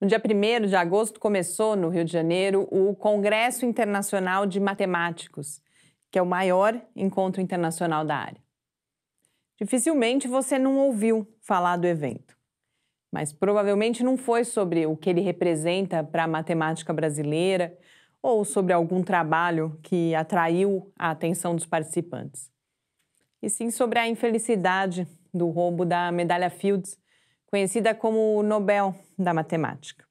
No dia 1 de agosto começou no Rio de Janeiro o Congresso Internacional de Matemáticos, que é o maior encontro internacional da área. Dificilmente você não ouviu falar do evento, mas provavelmente não foi sobre o que ele representa para a matemática brasileira ou sobre algum trabalho que atraiu a atenção dos participantes. E sim sobre a infelicidade do roubo da medalha Fields conhecida como o Nobel da Matemática.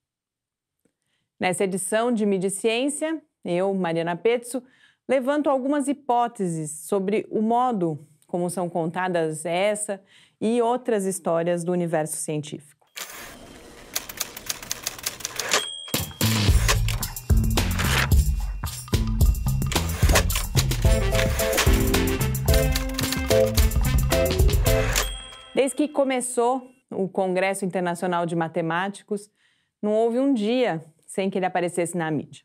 Nessa edição de Mídia Ciência, eu, Mariana Pezzo, levanto algumas hipóteses sobre o modo como são contadas essa e outras histórias do universo científico. Desde que começou o Congresso Internacional de Matemáticos, não houve um dia sem que ele aparecesse na mídia.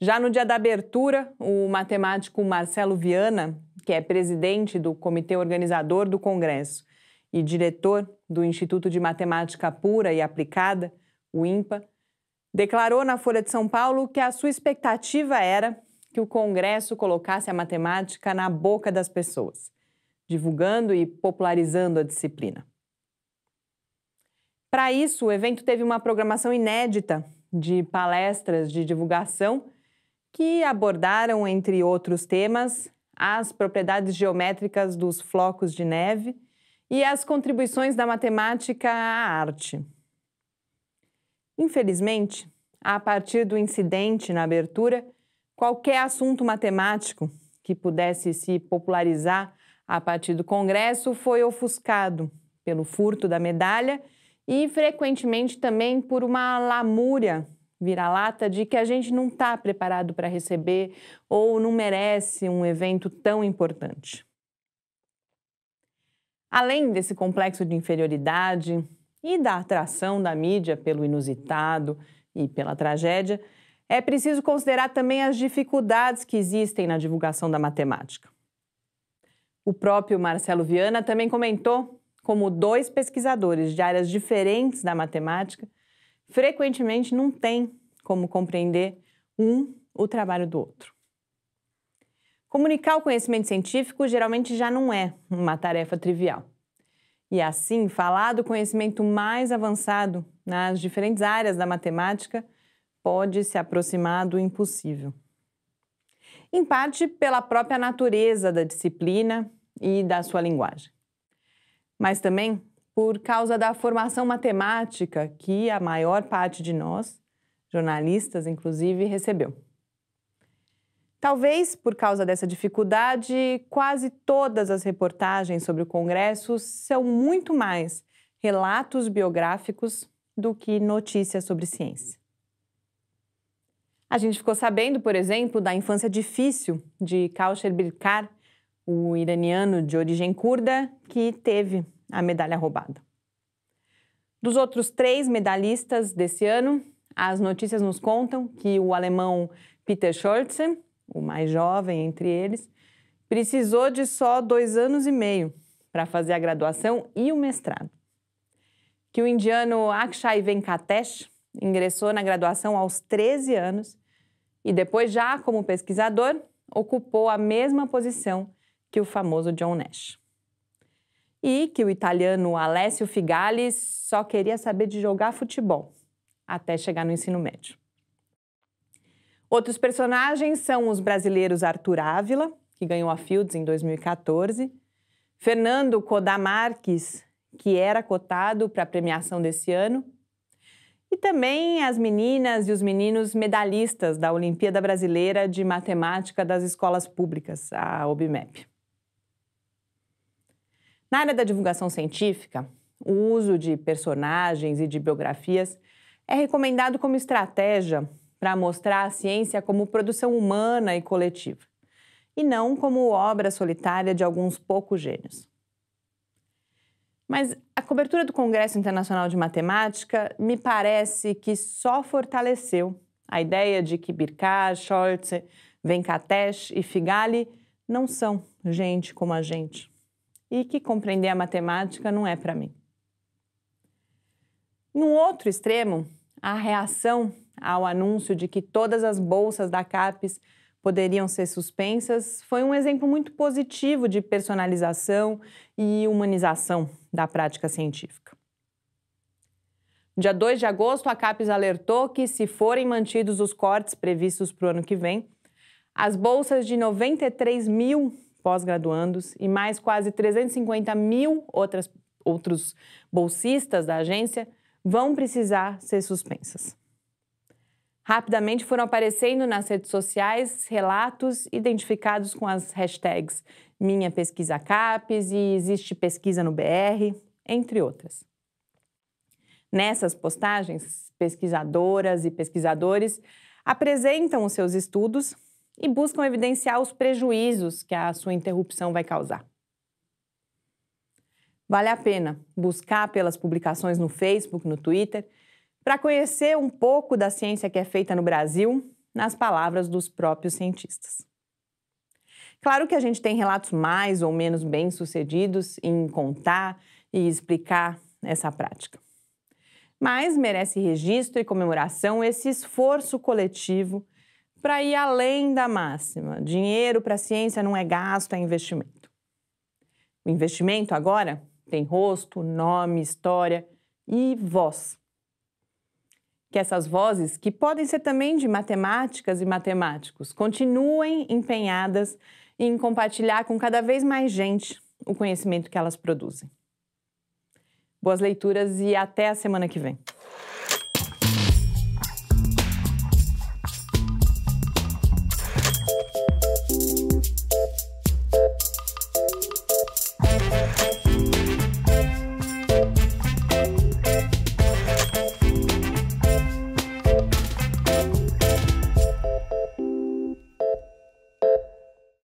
Já no dia da abertura, o matemático Marcelo Viana, que é presidente do comitê organizador do Congresso e diretor do Instituto de Matemática Pura e Aplicada, o INPA, declarou na Folha de São Paulo que a sua expectativa era que o Congresso colocasse a matemática na boca das pessoas, divulgando e popularizando a disciplina. Para isso, o evento teve uma programação inédita de palestras de divulgação que abordaram, entre outros temas, as propriedades geométricas dos flocos de neve e as contribuições da matemática à arte. Infelizmente, a partir do incidente na abertura, qualquer assunto matemático que pudesse se popularizar a partir do Congresso foi ofuscado pelo furto da medalha e frequentemente também por uma lamúria vira-lata de que a gente não está preparado para receber ou não merece um evento tão importante. Além desse complexo de inferioridade e da atração da mídia pelo inusitado e pela tragédia, é preciso considerar também as dificuldades que existem na divulgação da matemática. O próprio Marcelo Viana também comentou como dois pesquisadores de áreas diferentes da matemática, frequentemente não têm como compreender um o trabalho do outro. Comunicar o conhecimento científico geralmente já não é uma tarefa trivial. E assim, falar do conhecimento mais avançado nas diferentes áreas da matemática pode se aproximar do impossível. Em parte pela própria natureza da disciplina e da sua linguagem mas também por causa da formação matemática que a maior parte de nós, jornalistas inclusive, recebeu. Talvez por causa dessa dificuldade, quase todas as reportagens sobre o Congresso são muito mais relatos biográficos do que notícias sobre ciência. A gente ficou sabendo, por exemplo, da infância difícil de Kaucher Birkar, o iraniano de origem curda, que teve a medalha roubada. Dos outros três medalhistas desse ano, as notícias nos contam que o alemão Peter Schulze, o mais jovem entre eles, precisou de só dois anos e meio para fazer a graduação e o mestrado. Que o indiano Akshay Venkatesh ingressou na graduação aos 13 anos e depois, já como pesquisador, ocupou a mesma posição que o famoso John Nash. E que o italiano Alessio Figali só queria saber de jogar futebol até chegar no ensino médio. Outros personagens são os brasileiros Arthur Ávila, que ganhou a Fields em 2014, Fernando Codamarques, que era cotado para a premiação desse ano, e também as meninas e os meninos medalhistas da Olimpíada Brasileira de Matemática das Escolas Públicas, a OBMEP. Na área da divulgação científica, o uso de personagens e de biografias é recomendado como estratégia para mostrar a ciência como produção humana e coletiva, e não como obra solitária de alguns poucos gênios. Mas a cobertura do Congresso Internacional de Matemática me parece que só fortaleceu a ideia de que Birkar, Scholz, Venkatesh e Figali não são gente como a gente e que compreender a matemática não é para mim. No outro extremo, a reação ao anúncio de que todas as bolsas da CAPES poderiam ser suspensas foi um exemplo muito positivo de personalização e humanização da prática científica. Dia 2 de agosto, a CAPES alertou que, se forem mantidos os cortes previstos para o ano que vem, as bolsas de 93 mil pós-graduandos e mais quase 350 mil outras, outros bolsistas da agência vão precisar ser suspensas. Rapidamente foram aparecendo nas redes sociais relatos identificados com as hashtags Minha Pesquisa CAPES e Existe Pesquisa no BR, entre outras. Nessas postagens, pesquisadoras e pesquisadores apresentam os seus estudos e buscam evidenciar os prejuízos que a sua interrupção vai causar. Vale a pena buscar pelas publicações no Facebook, no Twitter, para conhecer um pouco da ciência que é feita no Brasil, nas palavras dos próprios cientistas. Claro que a gente tem relatos mais ou menos bem-sucedidos em contar e explicar essa prática. Mas merece registro e comemoração esse esforço coletivo para ir além da máxima. Dinheiro para a ciência não é gasto, é investimento. O investimento agora tem rosto, nome, história e voz. Que essas vozes, que podem ser também de matemáticas e matemáticos, continuem empenhadas em compartilhar com cada vez mais gente o conhecimento que elas produzem. Boas leituras e até a semana que vem.